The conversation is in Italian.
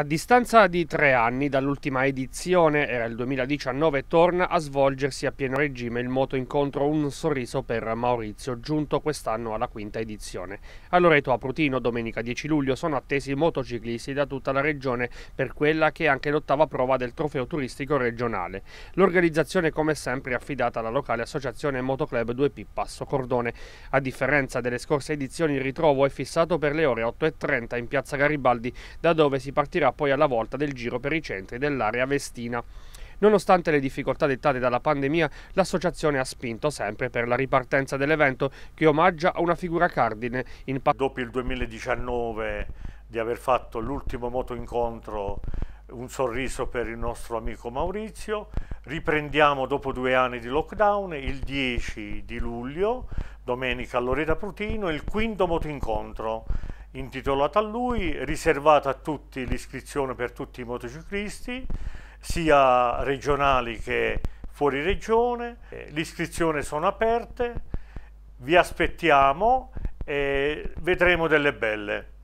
A distanza di tre anni dall'ultima edizione, era il 2019, torna a svolgersi a pieno regime il moto incontro Un sorriso per Maurizio, giunto quest'anno alla quinta edizione. A Loreto a Prutino, domenica 10 luglio, sono attesi motociclisti da tutta la regione per quella che è anche l'ottava prova del trofeo turistico regionale. L'organizzazione, come sempre, è affidata alla locale associazione Motoclub 2P Passo Cordone. A differenza delle scorse edizioni, il ritrovo è fissato per le ore 8.30 in piazza Garibaldi, da dove si partirà uscirà poi alla volta del giro per i centri dell'area vestina. Nonostante le difficoltà dettate dalla pandemia, l'associazione ha spinto sempre per la ripartenza dell'evento che omaggia una figura cardine. In... Dopo il 2019 di aver fatto l'ultimo moto incontro un sorriso per il nostro amico Maurizio, riprendiamo dopo due anni di lockdown il 10 di luglio, domenica a Loreda Prutino, il quinto moto incontro intitolata a lui, riservata a tutti l'iscrizione per tutti i motociclisti, sia regionali che fuori regione. Eh, Le iscrizioni sono aperte, vi aspettiamo e vedremo delle belle.